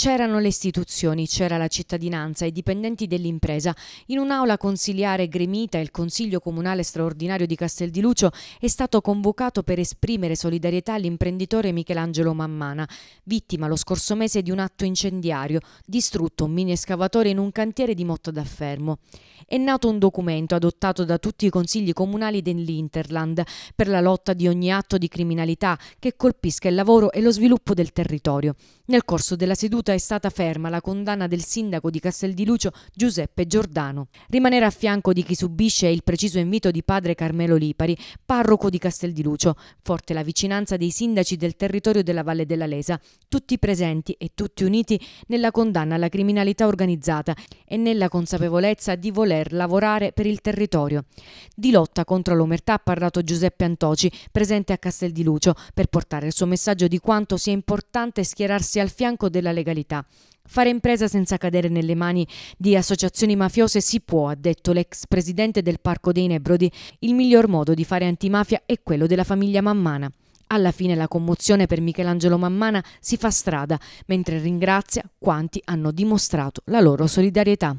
C'erano le istituzioni, c'era la cittadinanza i dipendenti dell'impresa. In un'aula consiliare gremita il Consiglio Comunale Straordinario di Castel di Lucio è stato convocato per esprimere solidarietà all'imprenditore Michelangelo Mammana, vittima lo scorso mese di un atto incendiario, distrutto un mini escavatore in un cantiere di Motta da Fermo. È nato un documento adottato da tutti i consigli comunali dell'Interland per la lotta di ogni atto di criminalità che colpisca il lavoro e lo sviluppo del territorio. Nel corso della seduta ricevuta è stata ferma la condanna del sindaco di Castel di Lucio Giuseppe Giordano. Rimanere a fianco di chi subisce è il preciso invito di padre Carmelo Lipari, parroco di Castel di Lucio, forte la vicinanza dei sindaci del territorio della Valle della Lesa, tutti presenti e tutti uniti nella condanna alla criminalità organizzata e nella consapevolezza di voler lavorare per il territorio. Di lotta contro l'omertà ha parlato Giuseppe Antoci, presente a Castel di Lucio, per portare il suo messaggio di quanto sia importante schierarsi al fianco della legalità legalità. Fare impresa senza cadere nelle mani di associazioni mafiose si può, ha detto l'ex presidente del Parco dei Nebrodi. Il miglior modo di fare antimafia è quello della famiglia Mammana. Alla fine la commozione per Michelangelo Mammana si fa strada, mentre ringrazia quanti hanno dimostrato la loro solidarietà.